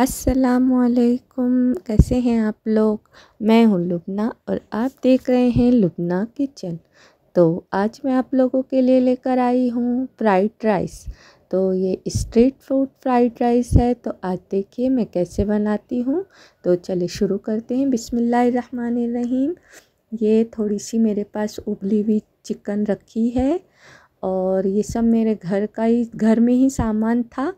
असलकुम कैसे हैं आप लोग मैं हूं लुबना और आप देख रहे हैं लुबना किचन तो आज मैं आप लोगों के लिए लेकर आई हूं फ्राइड राइस तो ये स्ट्रीट फूड फ्राइड राइस है तो आज देखिए मैं कैसे बनाती हूं तो चलिए शुरू करते हैं बिसमीम ये थोड़ी सी मेरे पास उबली हुई चिकन रखी है और ये सब मेरे घर का ही घर में ही सामान था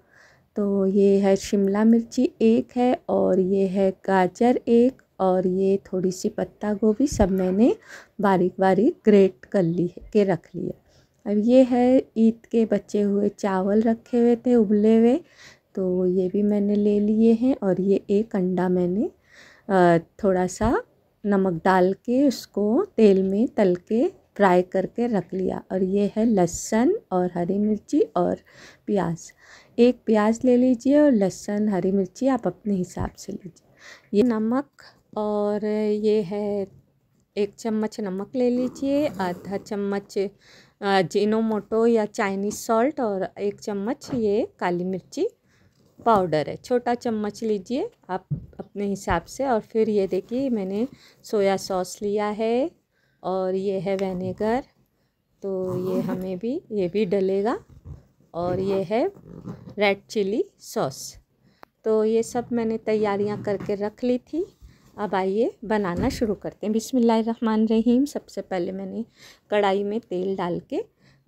तो ये है शिमला मिर्ची एक है और ये है गाजर एक और ये थोड़ी सी पत्ता गोभी सब मैंने बारीक बारीक ग्रेट कर ली के रख लिया अब ये है ईद के बचे हुए चावल रखे हुए थे उबले हुए तो ये भी मैंने ले लिए हैं और ये एक अंडा मैंने थोड़ा सा नमक डाल के उसको तेल में तल के फ्राई करके रख लिया और ये है लहसुन और हरी मिर्ची और प्याज एक प्याज ले लीजिए और लहसुन हरी मिर्ची आप अपने हिसाब से लीजिए ये नमक और ये है एक चम्मच नमक ले लीजिए आधा चम्मच जिनोमोटो या चाइनीज़ सॉल्ट और एक चम्मच ये काली मिर्ची पाउडर है छोटा चम्मच लीजिए आप अपने हिसाब से और फिर ये देखिए मैंने सोया सॉस लिया है और ये है वेनेगर तो ये हमें भी ये भी डलेगा और ये है रेड चिली सॉस तो ये सब मैंने तैयारियां करके रख ली थी अब आइए बनाना शुरू करते हैं रहीम सबसे पहले मैंने कढ़ाई में तेल डाल के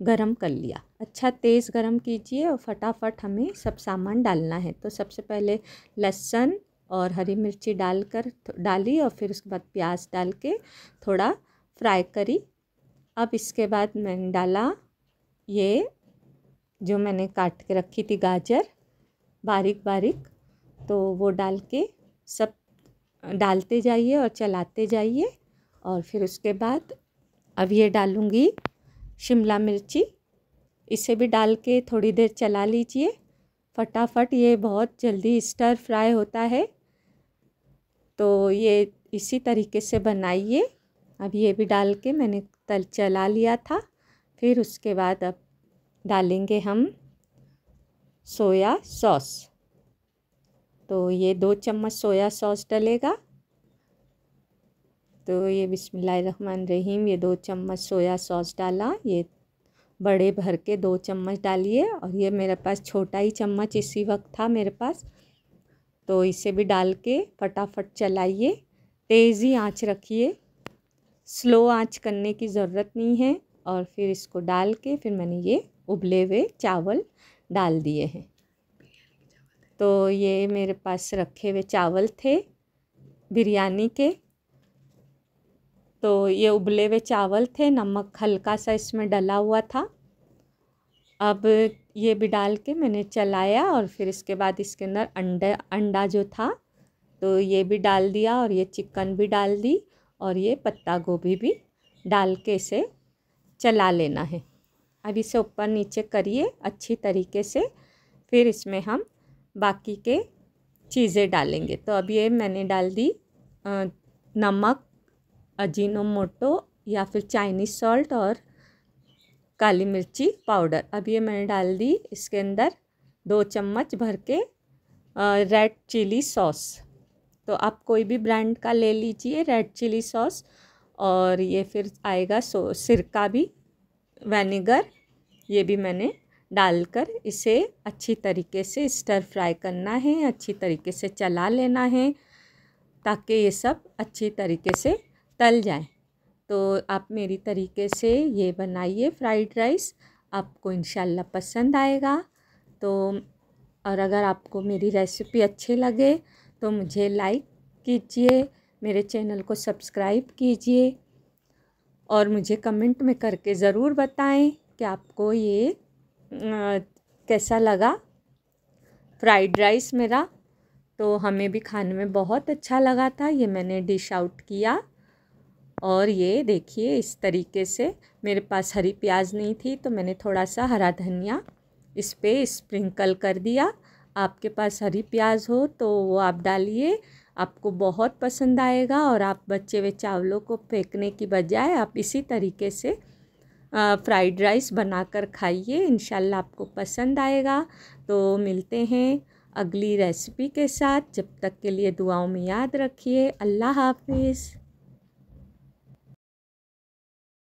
गरम कर लिया अच्छा तेज़ गरम कीजिए और फटाफट हमें सब सामान डालना है तो सबसे पहले लहसुन और हरी मिर्ची डालकर डाली और फिर उसके बाद प्याज डाल के थोड़ा फ्राई करी अब इसके बाद मैंने डाला ये जो मैंने काट के रखी थी गाजर बारीक बारीक तो वो डाल के सब डालते जाइए और चलाते जाइए और फिर उसके बाद अब ये डालूँगी शिमला मिर्ची इसे भी डाल के थोड़ी देर चला लीजिए फटाफट ये बहुत जल्दी स्टर फ्राई होता है तो ये इसी तरीके से बनाइए अब ये भी डाल के मैंने तल चला लिया था फिर उसके बाद अब डालेंगे हम सोया सॉस तो ये दो चम्मच सोया सॉस डलेगा तो ये बिस्मिल्लाह रहीम ये दो चम्मच सोया सॉस डाला ये बड़े भर के दो चम्मच डालिए और ये मेरे पास छोटा ही चम्मच इसी वक्त था मेरे पास तो इसे भी डाल के फटाफट चलाइए तेज़ी आंच रखिए स्लो आंच करने की ज़रूरत नहीं है और फिर इसको डाल के फिर मैंने ये उबले हुए चावल डाल दिए हैं तो ये मेरे पास रखे हुए चावल थे बिरयानी के तो ये उबले हुए चावल थे नमक हल्का सा इसमें डला हुआ था अब ये भी डाल के मैंने चलाया और फिर इसके बाद इसके अंदर अंडा अंडा जो था तो ये भी डाल दिया और ये चिकन भी डाल दी और ये पत्ता गोभी भी डाल के इसे चला लेना है अब इसे ऊपर नीचे करिए अच्छी तरीके से फिर इसमें हम बाकी के चीज़ें डालेंगे तो अब ये मैंने डाल दी नमक अजीनोमोटो या फिर चाइनीज़ सॉल्ट और काली मिर्ची पाउडर अब ये मैंने डाल दी इसके अंदर दो चम्मच भर के रेड चिली सॉस तो आप कोई भी ब्रांड का ले लीजिए रेड चिली सॉस और ये फिर आएगा सो सिरका भी वेनेगर ये भी मैंने डालकर इसे अच्छी तरीके से स्टर फ्राई करना है अच्छी तरीके से चला लेना है ताकि ये सब अच्छी तरीके से तल जाए तो आप मेरी तरीके से ये बनाइए फ्राइड राइस आपको इन पसंद आएगा तो और अगर आपको मेरी रेसिपी अच्छी लगे तो मुझे लाइक कीजिए मेरे चैनल को सब्सक्राइब कीजिए और मुझे कमेंट में करके ज़रूर बताएं कि आपको ये आ, कैसा लगा फ्राइड राइस मेरा तो हमें भी खाने में बहुत अच्छा लगा था ये मैंने डिश आउट किया और ये देखिए इस तरीके से मेरे पास हरी प्याज नहीं थी तो मैंने थोड़ा सा हरा धनिया इस पर स्प्रिंकल कर दिया आपके पास हरी प्याज हो तो वो आप डालिए आपको बहुत पसंद आएगा और आप बच्चे हुए चावलों को फेंकने की बजाय आप इसी तरीके से फ्राइड राइस बनाकर खाइए इन आपको पसंद आएगा तो मिलते हैं अगली रेसिपी के साथ जब तक के लिए दुआओं में याद रखिए अल्लाह हाफिज़